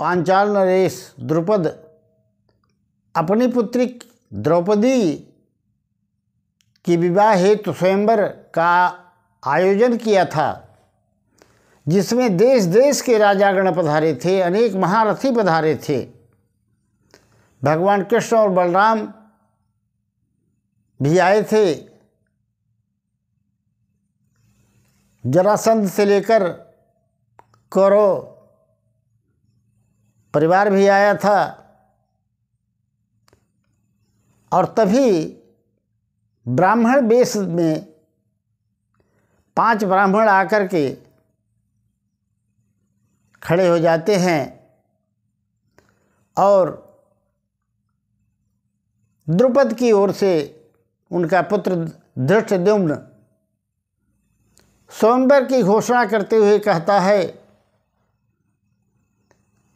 पांचाल नरेश द्रुपद अपनी पुत्री द्रौपदी की विवाह हेतु स्वयंवर का आयोजन किया था जिसमें देश देश के राजागण पधारे थे अनेक महारथी पधारे थे भगवान कृष्ण और बलराम भी आए थे जरासंध से लेकर करो परिवार भी आया था और तभी ब्राह्मण बेस में पांच ब्राह्मण आकर के खड़े हो जाते हैं और द्रुपद की ओर से उनका पुत्र धृष्टद्युम्न सोमवर की घोषणा करते हुए कहता है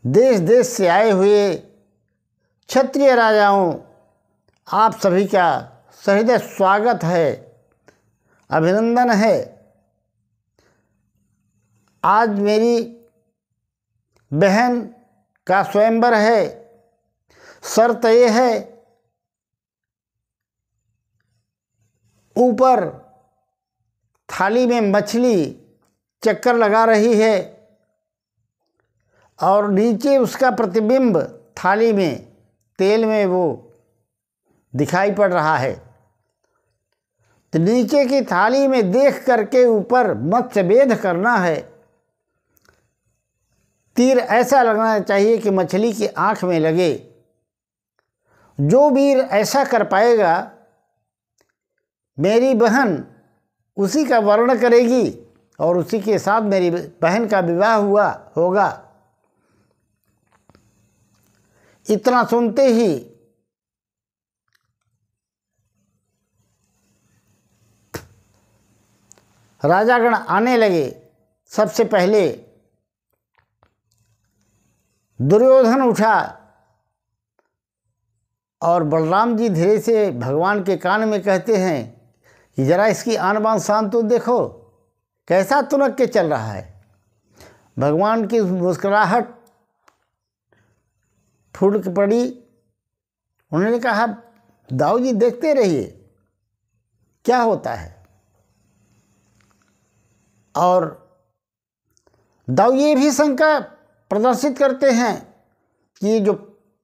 देश देश से आए हुए क्षत्रिय राजाओं आप सभी का सहृदय स्वागत है अभिनंदन है आज मेरी बहन का स्वयंवर है शर्त ये है ऊपर थाली में मछली चक्कर लगा रही है और नीचे उसका प्रतिबिंब थाली में तेल में वो दिखाई पड़ रहा है तो नीचे की थाली में देख करके ऊपर मत्स्यभेद करना है तीर ऐसा लगना चाहिए कि मछली की आंख में लगे जो वीर ऐसा कर पाएगा मेरी बहन उसी का वर्ण करेगी और उसी के साथ मेरी बहन का विवाह हुआ होगा इतना सुनते ही राजागण आने लगे सबसे पहले दुर्योधन उठा और बलराम जी धीरे से भगवान के कान में कहते हैं कि जरा इसकी आन बान शांत तो देखो कैसा तुनक के चल रहा है भगवान की मुस्कुराहट फुड़क पड़ी उन्होंने कहा दाऊ जी देखते रहिए क्या होता है और दाऊ ये भी शंका प्रदर्शित करते हैं कि जो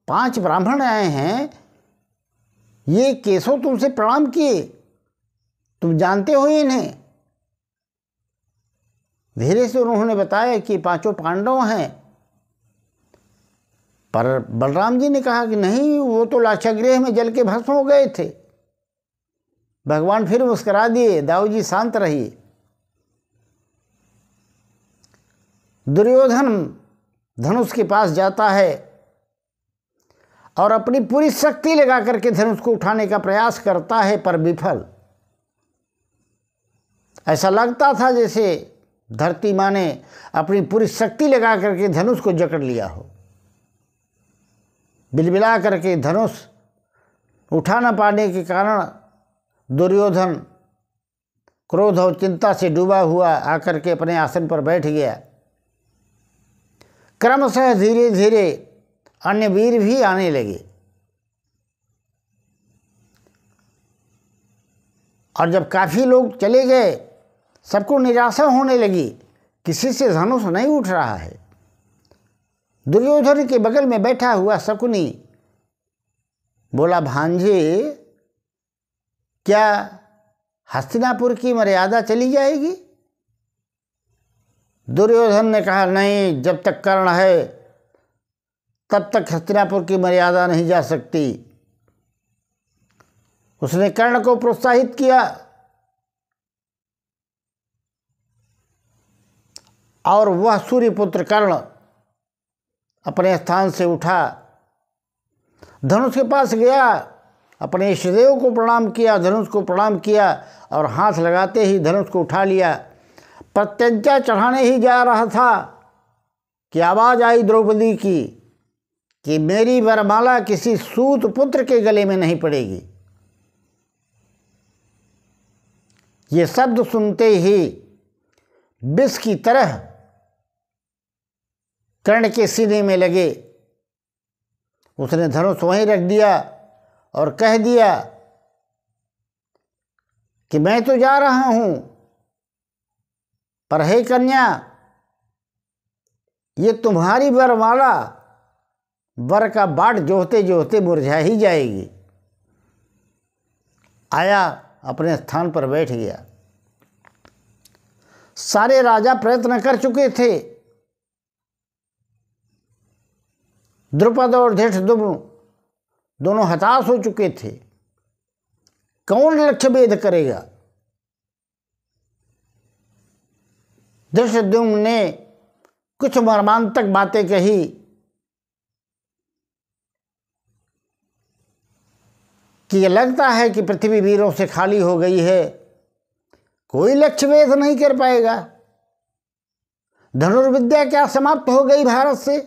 पांच ब्राह्मण आए हैं ये केशव तुमसे प्रणाम किए तुम जानते हो इन्हें धीरे से उन्होंने बताया कि पांचों पांडव हैं पर बलराम जी ने कहा कि नहीं वो तो लाक्षागृह में जल के भस्म हो गए थे भगवान फिर मुस्करा दिए दाऊ जी शांत रहिए दुर्योधन धनुष के पास जाता है और अपनी पूरी शक्ति लगा करके धनुष को उठाने का प्रयास करता है पर विफल ऐसा लगता था जैसे धरती माँ ने अपनी पूरी शक्ति लगा करके धनुष को जकड़ लिया हो बिलबिला करके धनुष उठा न पाने के कारण दुर्योधन क्रोध और चिंता से डूबा हुआ आकर के अपने आसन पर बैठ गया क्रमशः धीरे धीरे अन्य वीर भी आने लगे और जब काफ़ी लोग चले गए सबको निराशा होने लगी किसी से धनुष नहीं उठ रहा है दुर्योधन के बगल में बैठा हुआ शकुनी बोला भांजे क्या हस्तिनापुर की मर्यादा चली जाएगी दुर्योधन ने कहा नहीं जब तक कर्ण है तब तक हस्तिनापुर की मर्यादा नहीं जा सकती उसने कर्ण को प्रोत्साहित किया और वह सूर्यपुत्र कर्ण अपने स्थान से उठा धनुष के पास गया अपने इष्टदेव को प्रणाम किया धनुष को प्रणाम किया और हाथ लगाते ही धनुष को उठा लिया प्रत्यज्ञा चढ़ाने ही जा रहा था कि आवाज़ आई द्रौपदी की कि मेरी वरमाला किसी सूत पुत्र के गले में नहीं पड़ेगी ये शब्द सुनते ही विष की तरह कर्ण के सीने में लगे उसने धनुष वहीं रख दिया और कह दिया कि मैं तो जा रहा हूं पर हे कन्या ये तुम्हारी वरमाला वर का बाट जोहते जोहते मुरझा ही जाएगी आया अपने स्थान पर बैठ गया सारे राजा प्रयत्न कर चुके थे द्रुपद और धृष्टुम्न दोनों हताश हो चुके थे कौन लक्ष्य भेद करेगा धृष्टुम्न ने कुछ मर्मांतक बातें कही कि यह लगता है कि पृथ्वी वीरों से खाली हो गई है कोई लक्ष्य भेद नहीं कर पाएगा धनुर्विद्या क्या समाप्त हो गई भारत से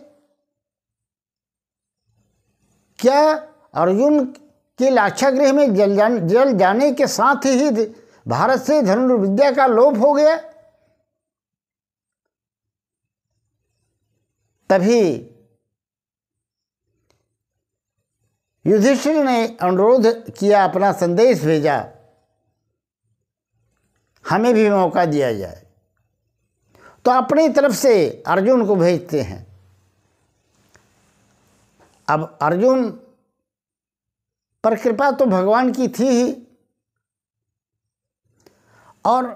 क्या अर्जुन के लाक्षागृह में जल जान जल जाने के साथ ही भारत से धनुर्विद्या का लोप हो गया तभी युधिष्ठिर ने अनुरोध किया अपना संदेश भेजा हमें भी मौका दिया जाए तो अपनी तरफ से अर्जुन को भेजते हैं अब अर्जुन पर कृपा तो भगवान की थी ही और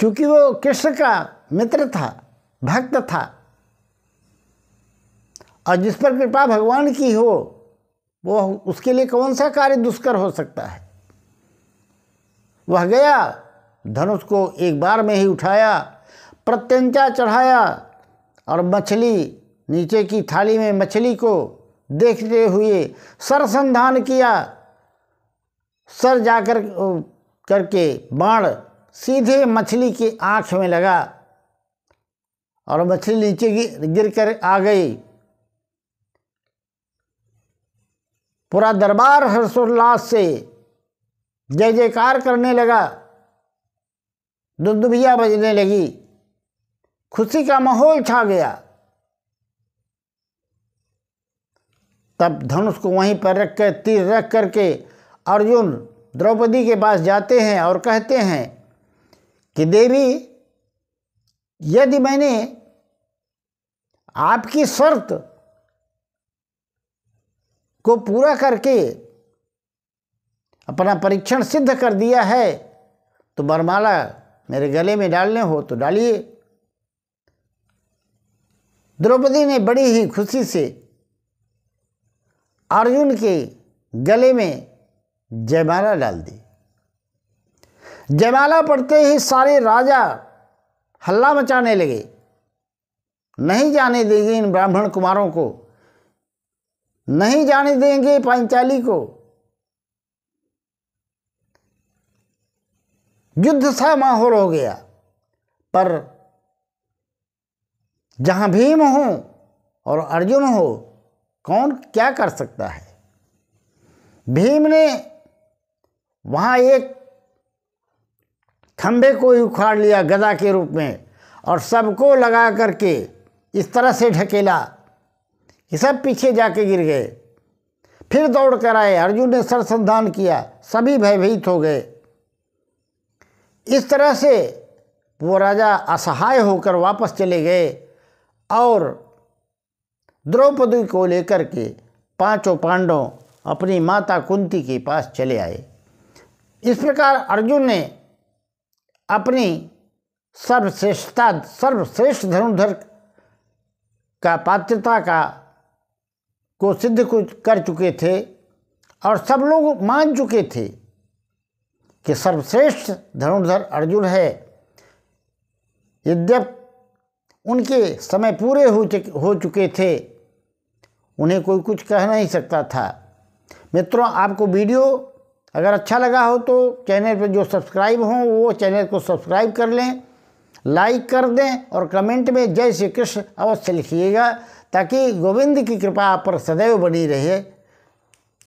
चूंकि वो कृष्ण का मित्र था भक्त था और जिस पर कृपा भगवान की हो वो उसके लिए कौन सा कार्य दुष्कर हो सकता है वह गया धनुष को एक बार में ही उठाया प्रत्यंचा चढ़ाया और मछली नीचे की थाली में मछली को देखते हुए सर संधान किया सर जाकर करके बाण सीधे मछली की आँख में लगा और मछली नीचे गिर कर आ गई पूरा दरबार हर्षोल्लास से जय जयकार करने लगा दुदुभिया बजने लगी खुशी का माहौल छा गया तब धनुष को वहीं पर रख कर तीर रख करके अर्जुन द्रौपदी के पास जाते हैं और कहते हैं कि देवी यदि मैंने आपकी शर्त को पूरा करके अपना परीक्षण सिद्ध कर दिया है तो बरमाला मेरे गले में डालने हो तो डालिए द्रौपदी ने बड़ी ही खुशी से अर्जुन के गले में जयमाला डाल दी जयमाला पड़ते ही सारे राजा हल्ला मचाने लगे नहीं जाने देंगे इन ब्राह्मण कुमारों को नहीं जाने देंगे पांचाली को युद्ध सा माहौल हो गया पर जहां भीम हो और अर्जुन हो कौन क्या कर सकता है भीम ने वहाँ एक खंभे को ही उखाड़ लिया गदा के रूप में और सबको लगा करके इस तरह से ढकेला कि सब पीछे जाके गिर गए फिर दौड़ कर आए अर्जुन ने सरसंधान किया सभी भयभीत हो गए इस तरह से वो राजा असहाय होकर वापस चले गए और द्रौपदी को लेकर के पांचों पांडव अपनी माता कुंती के पास चले आए इस प्रकार अर्जुन ने अपनी सर्वश्रेष्ठता सर्वश्रेष्ठ धनुधर का पात्रता का को सिद्ध कुछ कर चुके थे और सब लोग मान चुके थे कि सर्वश्रेष्ठ धनुर्धर अर्जुन है यद्यप उनके समय पूरे हो चुके हो चुके थे उन्हें कोई कुछ कह नहीं सकता था मित्रों आपको वीडियो अगर अच्छा लगा हो तो चैनल पर जो सब्सक्राइब हों वो चैनल को सब्सक्राइब कर लें लाइक कर दें और कमेंट में जय श्री कृष्ण अवश्य लिखिएगा ताकि गोविंद की कृपा आप पर सदैव बनी रहे